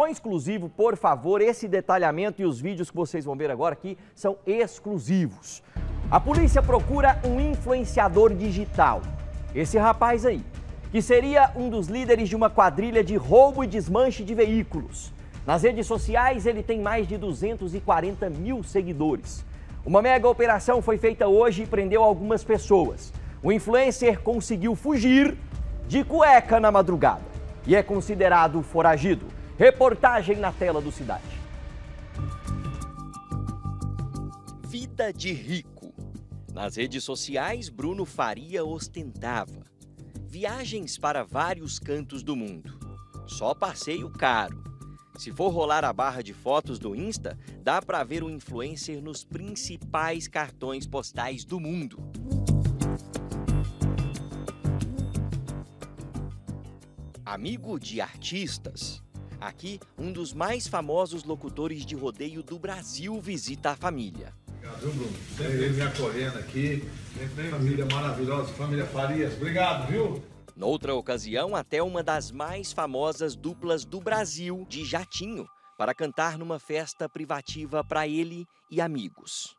Põe exclusivo, por favor, esse detalhamento e os vídeos que vocês vão ver agora aqui são exclusivos. A polícia procura um influenciador digital. Esse rapaz aí, que seria um dos líderes de uma quadrilha de roubo e desmanche de veículos. Nas redes sociais, ele tem mais de 240 mil seguidores. Uma mega operação foi feita hoje e prendeu algumas pessoas. O influencer conseguiu fugir de cueca na madrugada e é considerado foragido. Reportagem na tela do Cidade. Vida de rico. Nas redes sociais, Bruno Faria ostentava viagens para vários cantos do mundo. Só passeio caro. Se for rolar a barra de fotos do Insta, dá para ver o influencer nos principais cartões postais do mundo. Amigo de artistas, Aqui, um dos mais famosos locutores de rodeio do Brasil visita a família. Obrigado, viu, Bruno? Sempre ele me acolhendo aqui. Família maravilhosa, família Farias. Obrigado, viu? Noutra ocasião, até uma das mais famosas duplas do Brasil, de Jatinho, para cantar numa festa privativa para ele e amigos.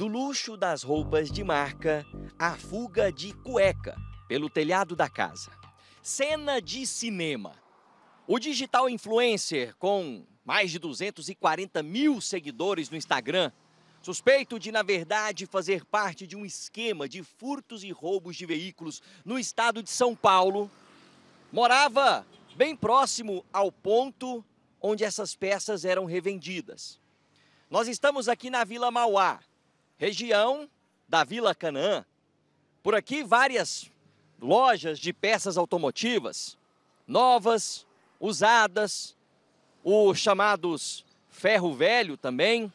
Do luxo das roupas de marca à fuga de cueca pelo telhado da casa. Cena de cinema. O digital influencer com mais de 240 mil seguidores no Instagram, suspeito de, na verdade, fazer parte de um esquema de furtos e roubos de veículos no estado de São Paulo, morava bem próximo ao ponto onde essas peças eram revendidas. Nós estamos aqui na Vila Mauá, região da Vila Canaã. Por aqui, várias lojas de peças automotivas, novas, usadas, os chamados ferro velho também,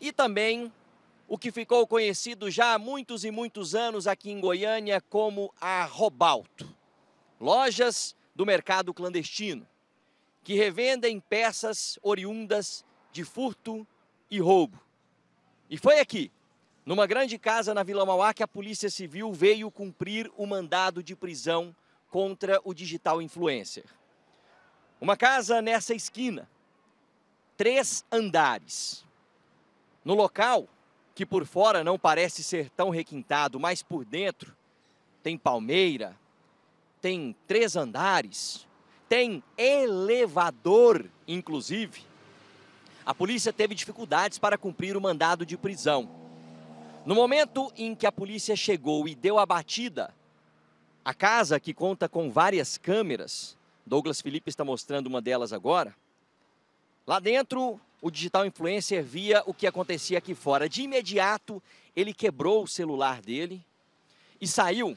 e também o que ficou conhecido já há muitos e muitos anos aqui em Goiânia como a Robalto. Lojas do mercado clandestino, que revendem peças oriundas de furto e roubo. E foi aqui, numa grande casa na Vila Mauá que a Polícia Civil veio cumprir o mandado de prisão contra o digital influencer. Uma casa nessa esquina, três andares. No local, que por fora não parece ser tão requintado, mas por dentro tem palmeira, tem três andares, tem elevador, inclusive. A polícia teve dificuldades para cumprir o mandado de prisão. No momento em que a polícia chegou e deu a batida, a casa, que conta com várias câmeras, Douglas Felipe está mostrando uma delas agora, lá dentro o digital influencer via o que acontecia aqui fora. De imediato, ele quebrou o celular dele e saiu.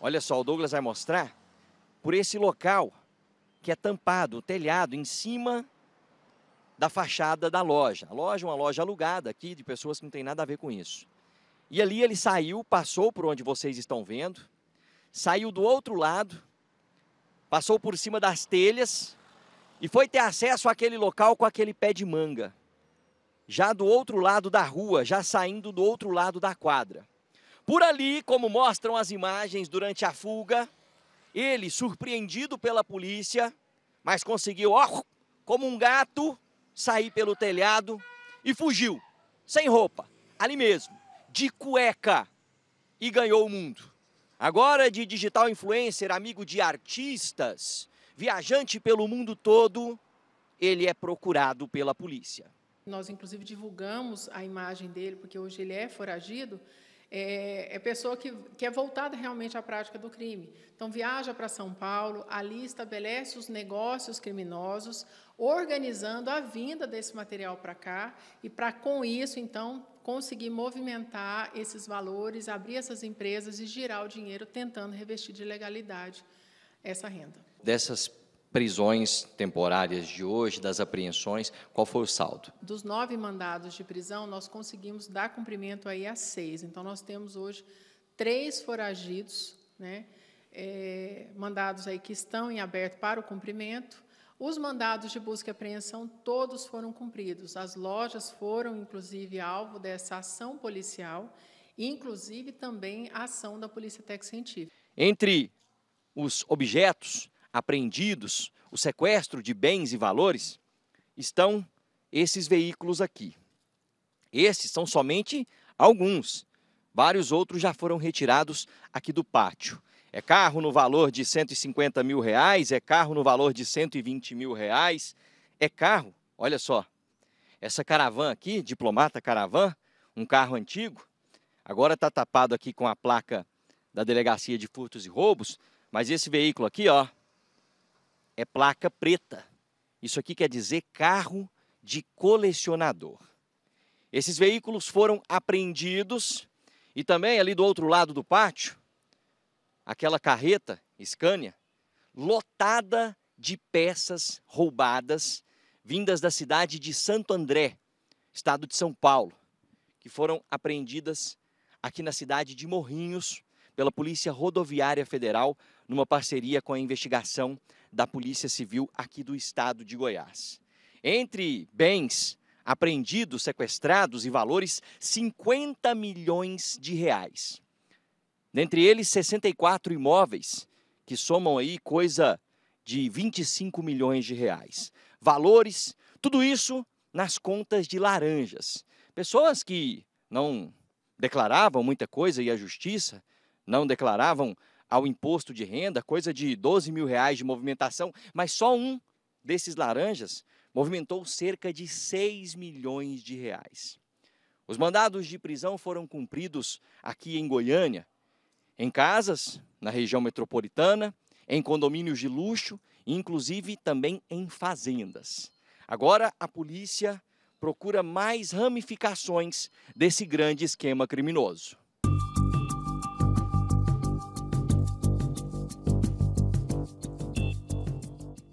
Olha só, o Douglas vai mostrar por esse local que é tampado, o telhado, em cima da fachada da loja. A loja é uma loja alugada aqui de pessoas que não tem nada a ver com isso. E ali ele saiu, passou por onde vocês estão vendo, saiu do outro lado, passou por cima das telhas e foi ter acesso àquele local com aquele pé de manga. Já do outro lado da rua, já saindo do outro lado da quadra. Por ali, como mostram as imagens durante a fuga, ele, surpreendido pela polícia, mas conseguiu, ó, como um gato, sair pelo telhado e fugiu, sem roupa, ali mesmo, de cueca, e ganhou o mundo. Agora de digital influencer, amigo de artistas, viajante pelo mundo todo, ele é procurado pela polícia. Nós, inclusive, divulgamos a imagem dele, porque hoje ele é foragido. É, é pessoa que, que é voltada realmente à prática do crime. Então, viaja para São Paulo, ali estabelece os negócios criminosos, organizando a vinda desse material para cá e para com isso, então, conseguir movimentar esses valores, abrir essas empresas e girar o dinheiro tentando revestir de legalidade essa renda. Dessas prisões temporárias de hoje, das apreensões, qual foi o saldo? Dos nove mandados de prisão, nós conseguimos dar cumprimento aí a seis. Então, nós temos hoje três foragidos, né, é, mandados aí que estão em aberto para o cumprimento, os mandados de busca e apreensão todos foram cumpridos. As lojas foram, inclusive, alvo dessa ação policial, inclusive também a ação da Polícia Tec Científica. Entre os objetos apreendidos, o sequestro de bens e valores, estão esses veículos aqui. Esses são somente alguns. Vários outros já foram retirados aqui do pátio. É carro no valor de 150 mil reais, é carro no valor de 120 mil reais, é carro, olha só, essa caravana aqui, Diplomata Caravan, um carro antigo, agora está tapado aqui com a placa da Delegacia de Furtos e Roubos, mas esse veículo aqui, ó, é placa preta. Isso aqui quer dizer carro de colecionador. Esses veículos foram apreendidos e também ali do outro lado do pátio, aquela carreta Scania lotada de peças roubadas vindas da cidade de Santo André, estado de São Paulo, que foram apreendidas aqui na cidade de Morrinhos pela Polícia Rodoviária Federal numa parceria com a investigação da Polícia Civil aqui do estado de Goiás. Entre bens apreendidos, sequestrados e valores, 50 milhões de reais. Dentre eles, 64 imóveis, que somam aí coisa de 25 milhões de reais. Valores, tudo isso nas contas de laranjas. Pessoas que não declaravam muita coisa e a justiça não declaravam ao imposto de renda, coisa de 12 mil reais de movimentação, mas só um desses laranjas movimentou cerca de 6 milhões de reais. Os mandados de prisão foram cumpridos aqui em Goiânia em casas na região metropolitana, em condomínios de luxo inclusive, também em fazendas. Agora, a polícia procura mais ramificações desse grande esquema criminoso.